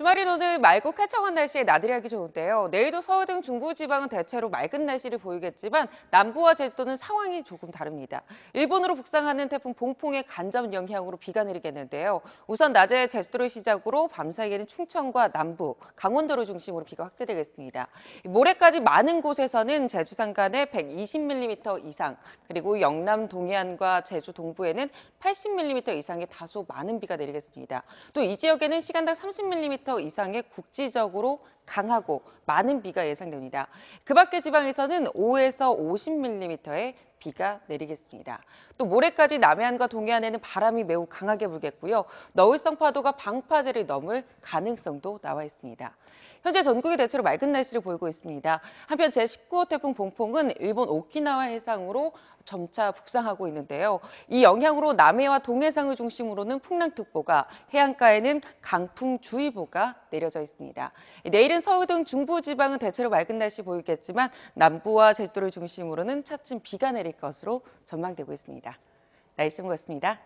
주말인 오늘 맑고 쾌청한 날씨에 나들이 하기 좋은데요. 내일도 서울 등 중부지방은 대체로 맑은 날씨를 보이겠지만 남부와 제주도는 상황이 조금 다릅니다. 일본으로 북상하는 태풍 봉풍의 간접 영향으로 비가 내리겠는데요. 우선 낮에 제주도를 시작으로 밤사이에는 충청과 남부, 강원도를 중심으로 비가 확대되겠습니다. 모레까지 많은 곳에서는 제주 산간에 120mm 이상, 그리고 영남 동해안과 제주 동부에는 80mm 이상의 다소 많은 비가 내리겠습니다. 또 이 지역에는 시간당 30mm 이상의 국지적으로 강하고 많은 비가 예상됩니다. 그 밖의 지방에서는 5에서 50mm의 비가 내리겠습니다. 또 모레까지 남해안과 동해안에는 바람이 매우 강하게 불겠고요. 너울성 파도가 방파제를 넘을 가능성도 나와 있습니다. 현재 전국이 대체로 맑은 날씨를 보이고 있습니다. 한편 제19호 태풍 봉풍은 일본 오키나와 해상으로 점차 북상하고 있는데요. 이 영향으로 남해와 동해상을 중심으로는 풍랑특보가 해안가에는 강풍주의보가 내려져 있습니다. 내일은 서울 등 중부 지방은 대체로 맑은 날씨 보이겠지만 남부와 제주도를 중심으로는 차츰 비가 내릴 것으로 전망되고 있습니다. 날씨 정보겠습니다